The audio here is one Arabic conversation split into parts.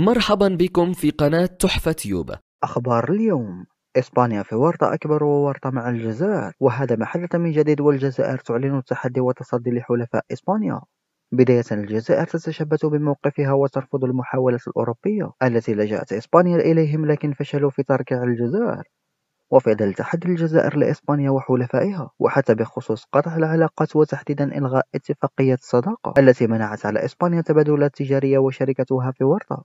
مرحبا بكم في قناة تحفة يوبا أخبار اليوم إسبانيا في ورطة أكبر وورطة مع الجزائر وهذا ما حدث من جديد والجزائر تعلن التحدي والتصدي لحلفاء إسبانيا بداية الجزائر تتشبث بموقفها وترفض المحاولة الأوروبية التي لجأت إسبانيا إليهم لكن فشلوا في تركيع الجزائر وفي ظل تحدي الجزائر لإسبانيا وحلفائها وحتى بخصوص قطع العلاقات وتحديدا إلغاء اتفاقية الصداقة التي منعت على إسبانيا تبادلات التجارية وشركتها في ورطة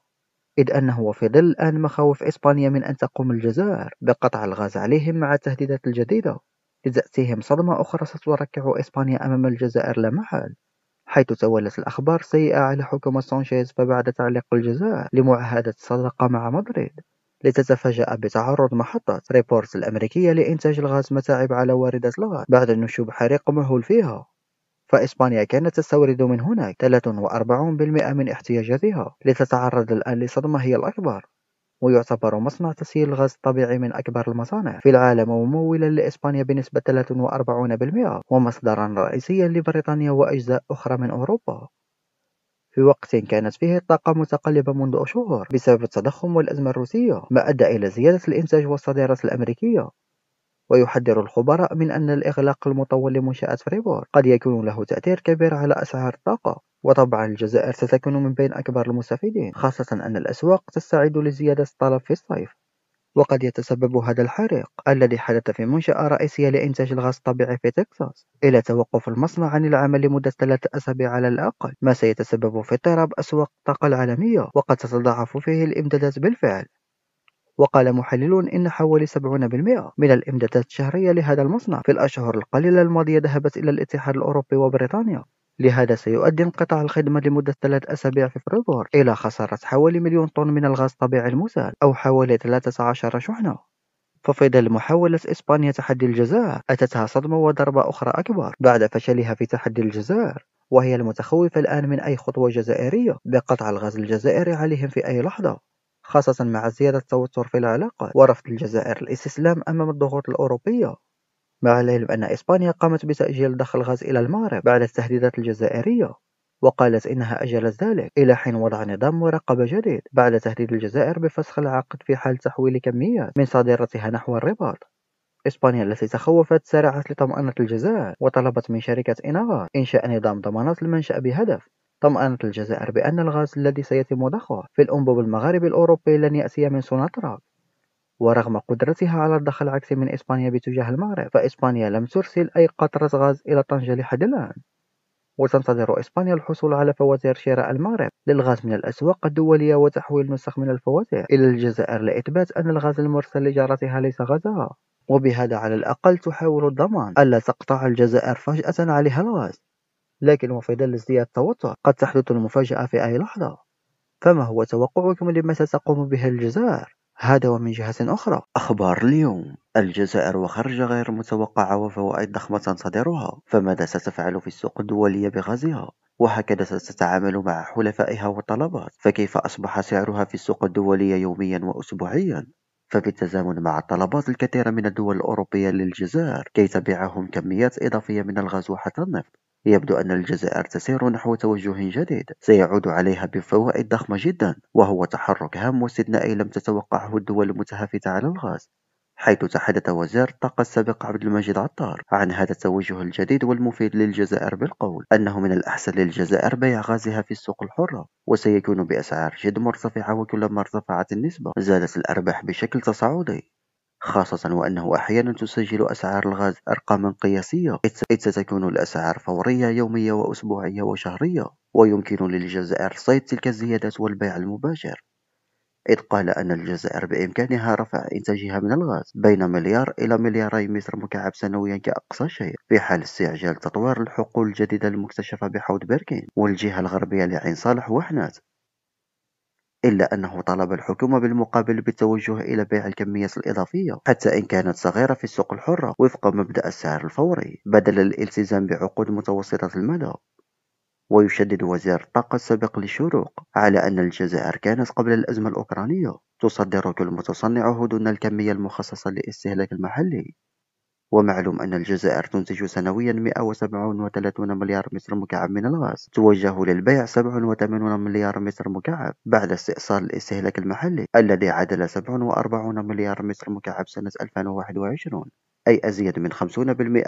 إذ أنه وفي ظل الآن مخاوف إسبانيا من أن تقوم الجزائر بقطع الغاز عليهم مع التهديدات الجديدة لتأتيهم صدمة أخرى ستركع إسبانيا أمام الجزائر لا محال حيث توالت الأخبار سيئة على حكومة سانشيز فبعد تعليق الجزائر لمعاهدة الصداقة مع مدريد لتتفاجأ بتعرض محطة ريبورت الأمريكية لإنتاج الغاز متاعب على واردة الغاز بعد نشوب حريق مهول فيها فإسبانيا كانت تستورد من هناك 43% من احتياجاتها لتتعرض الآن لصدمة هي الأكبر ويعتبر مصنع تسييل الغاز الطبيعي من أكبر المصانع في العالم وممولا لإسبانيا بنسبة 43% ومصدرا رئيسيا لبريطانيا وأجزاء أخرى من أوروبا في وقت كانت فيه الطاقة متقلبة منذ أشهر بسبب التضخم والأزمة الروسية ما أدى إلى زيادة الإنتاج والصادرات الأمريكية ويحذر الخبراء من أن الإغلاق المطول لمنشأة فريبور قد يكون له تأثير كبير على أسعار الطاقة وطبعا الجزائر ستكون من بين أكبر المستفيدين خاصة أن الأسواق تستعد لزيادة الطلب في الصيف وقد يتسبب هذا الحريق الذي حدث في منشأة رئيسية لإنتاج الغاز الطبيعي في تكساس إلى توقف المصنع عن العمل لمدة ثلاثة أسابيع على الأقل ما سيتسبب في اضطراب أسواق الطاقة العالمية وقد تتضاعف فيه الإمدادات بالفعل وقال محللون إن حوالي 70% من الإمدادات الشهرية لهذا المصنع في الأشهر القليلة الماضية ذهبت إلى الاتحاد الأوروبي وبريطانيا لهذا سيؤدي انقطاع الخدمة لمدة ثلاث أسابيع في فريبور إلى خسارة حوالي مليون طن من الغاز الطبيعي المسال أو حوالي 13 شحنة ففي ظل محاولة إسبانيا تحدي الجزائر أتتها صدمة وضربة أخرى أكبر بعد فشلها في تحدي الجزائر وهي المتخوفة الآن من أي خطوة جزائرية بقطع الغاز الجزائري عليهم في أي لحظة خاصة مع زيادة التوتر في العلاقة ورفض الجزائر الاستسلام أمام الضغوط الأوروبية مع العلم أن إسبانيا قامت بتأجيل دخل غاز إلى المغرب بعد التهديدات الجزائرية وقالت إنها أجلت ذلك إلى حين وضع نظام مراقبة جديد بعد تهديد الجزائر بفسخ العقد في حال تحويل كميات من صادرتها نحو الرباط إسبانيا التي تخوفت سارعت لطمأنة الجزائر وطلبت من شركة إناغار إنشاء نظام ضمانات المنشأ بهدف طمأنت الجزائر بأن الغاز الذي سيتم ضخه في الأنبوب المغاربي الأوروبي لن يأتي من سناترا ورغم قدرتها على الضخ العكسي من إسبانيا باتجاه المغرب فإسبانيا لم ترسل أي قطرة غاز إلى طنجة لحد الآن وتنتظر إسبانيا الحصول على فواتير شراء المغرب للغاز من الأسواق الدولية وتحويل نسخ من الفواتير إلى الجزائر لإثبات أن الغاز المرسل لجارتها ليس غازها وبهذا على الأقل تحاول الضمان ألا تقطع الجزائر فجأة عليها الغاز لكن وفي ظل ازدياد التوتر قد تحدث المفاجأة في أي لحظة فما هو توقعكم لما ستقوم به الجزائر؟ هذا ومن جهة أخرى أخبار اليوم الجزائر وخرج غير متوقعة وفوائد ضخمة تنتظرها فماذا ستفعل في السوق الدولية بغازها؟ وهكذا ستتعامل مع حلفائها والطلبات فكيف أصبح سعرها في السوق الدولية يوميا وأسبوعيا؟ فبالتزامن مع الطلبات الكثيرة من الدول الأوروبية للجزائر كي تبيعهم كميات إضافية من الغاز وحتى النفط يبدو أن الجزائر تسير نحو توجه جديد سيعود عليها بفوائد ضخمة جدا وهو تحرك هام واستثنائي لم تتوقعه الدول المتهافتة على الغاز حيث تحدث وزير الطاقة السابق عبد المجيد عطار عن هذا التوجه الجديد والمفيد للجزائر بالقول أنه من الأحسن للجزائر بيع غازها في السوق الحرة وسيكون بأسعار جد مرتفعة وكلما ارتفعت النسبة زادت الأرباح بشكل تصاعدي خاصة وأنه أحيانا تسجل أسعار الغاز أرقاما قياسية إذ ستكون الأسعار فورية يومية وأسبوعية وشهرية ويمكن للجزائر صيد تلك الزيادات والبيع المباشر إذ قال أن الجزائر بإمكانها رفع إنتاجها من الغاز بين مليار إلى ملياري متر مكعب سنويا كأقصى شيء في حال استعجال تطوير الحقول الجديدة المكتشفة بحوض بيركين والجهة الغربية لعين صالح وحنات إلا أنه طلب الحكومة بالمقابل بالتوجه إلى بيع الكميات الإضافية حتى إن كانت صغيرة في السوق الحرة وفق مبدأ السعر الفوري بدل الالتزام بعقود متوسطة المدى ويشدد وزير الطاقة السابق للشروق على أن الجزائر كانت قبل الأزمة الأوكرانية تصدر كل متصنعه دون الكمية المخصصة للاستهلاك المحلي ومعلوم أن الجزائر تنتج سنويا 137 مليار متر مكعب من الغاز توجه للبيع 87 مليار متر مكعب بعد استئصال الاستهلاك المحلي الذي عدل 47 مليار متر مكعب سنة 2021 أي أزيد من 50%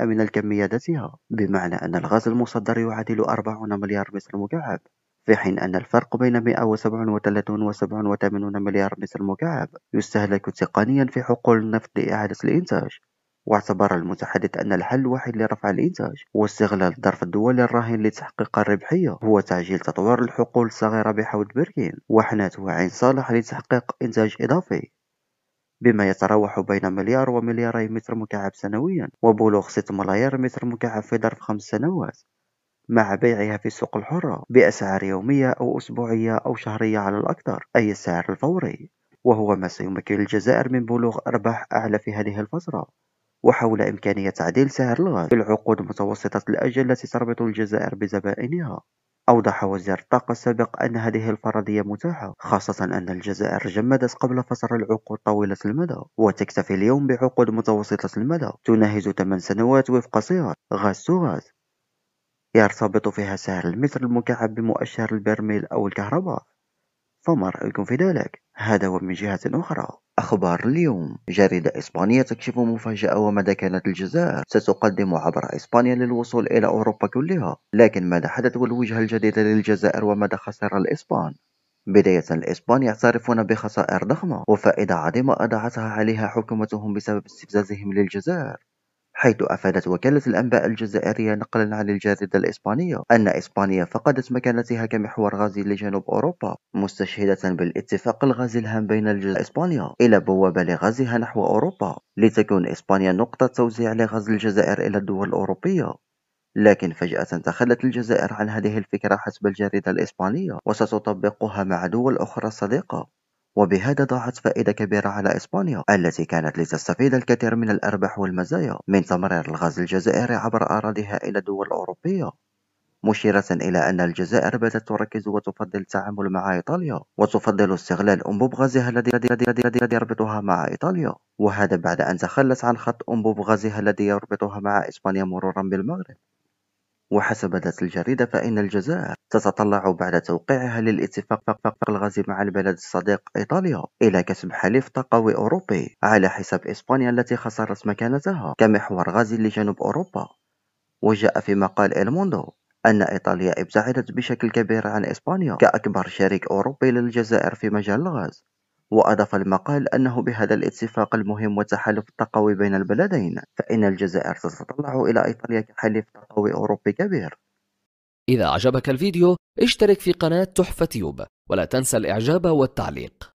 من الكمية ذاتها بمعنى أن الغاز المصدر يعادل 40 مليار متر مكعب في حين أن الفرق بين 137 و 87 مليار متر مكعب يستهلك تقنيا في حقول النفط لإعادة الإنتاج واعتبر المتحدث أن الحل الوحيد لرفع الإنتاج هو استغلال الظرف الدولي الراهن لتحقيق الربحية هو تعجيل تطوير الحقول الصغيرة بحوض بركين وحناتها عين صالح لتحقيق إنتاج إضافي بما يتراوح بين مليار وملياري متر مكعب سنويا وبلوغ 6 ملايير متر مكعب في ظرف خمس سنوات مع بيعها في السوق الحرة بأسعار يومية أو أسبوعية أو شهرية على الأكثر أي السعر الفوري وهو ما سيمكن الجزائر من بلوغ أرباح أعلى في هذه الفترة وحول إمكانية تعديل سعر الغاز في العقود متوسطة الأجل التي تربط الجزائر بزبائنها أوضح وزير الطاقة السابق أن هذه الفرضية متاحة خاصة أن الجزائر جمدت قبل فترة العقود طويلة المدى وتكتفي اليوم بعقود متوسطة المدى تناهز 8 سنوات وفق صيغة غاز تو غاز يرتبط فيها سعر المتر المكعب بمؤشر البرميل أو الكهرباء فما رأيكم في ذلك؟ هذا ومن جهة أخرى أخبار اليوم جريدة إسبانية تكشف مفاجأة ومدى كانت الجزائر ستقدم عبر إسبانيا للوصول إلى أوروبا كلها لكن ماذا حدث والوجهة الجديدة للجزائر ومدى خسر الإسبان بداية الإسبان يعترفون بخسائر ضخمة وفائدة عظيمة أضاعتها عليها حكومتهم بسبب استفزازهم للجزائر حيث أفادت وكالة الأنباء الجزائرية نقلا عن الجريده الإسبانية أن إسبانيا فقدت مكانتها كمحور غازي لجنوب أوروبا مستشهدة بالاتفاق الغازي الهام بين الجزائر وإسبانيا إلى بوابة لغازها نحو أوروبا لتكون إسبانيا نقطة توزيع لغاز الجزائر إلى الدول الأوروبية لكن فجأة تخلت الجزائر عن هذه الفكرة حسب الجريدة الإسبانية وستطبقها مع دول أخرى صديقة وبهذا ضاعت فائدة كبيرة على إسبانيا التي كانت لتستفيد الكثير من الأرباح والمزايا من تمرير الغاز الجزائري عبر أراضيها إلى الدول الأوروبية مشيرة إلى أن الجزائر بدأت تركز وتفضل التعامل مع إيطاليا وتفضل استغلال أنبوب غازها الذي يربطها مع إيطاليا وهذا بعد أن تخلت عن خط أنبوب غازها الذي يربطها مع إسبانيا مرورا بالمغرب وحسب ذات الجريدة فإن الجزائر تتطلع بعد توقيعها للاتفاق الغازي مع البلد الصديق إيطاليا إلى كسب حليف طاقوي أوروبي على حساب إسبانيا التي خسرت مكانتها كمحور غاز لجنوب أوروبا وجاء في مقال إلموندو أن إيطاليا ابتعدت بشكل كبير عن إسبانيا كأكبر شريك أوروبي للجزائر في مجال الغاز وأضاف المقال أنه بهذا الاتفاق المهم والتحالف التقوي بين البلدين فإن الجزائر ستتطلع إلى إيطاليا كحليف تقوي أوروبي كبير إذا أعجبك الفيديو اشترك في قناة تحفة تيوب ولا تنسى الإعجاب والتعليق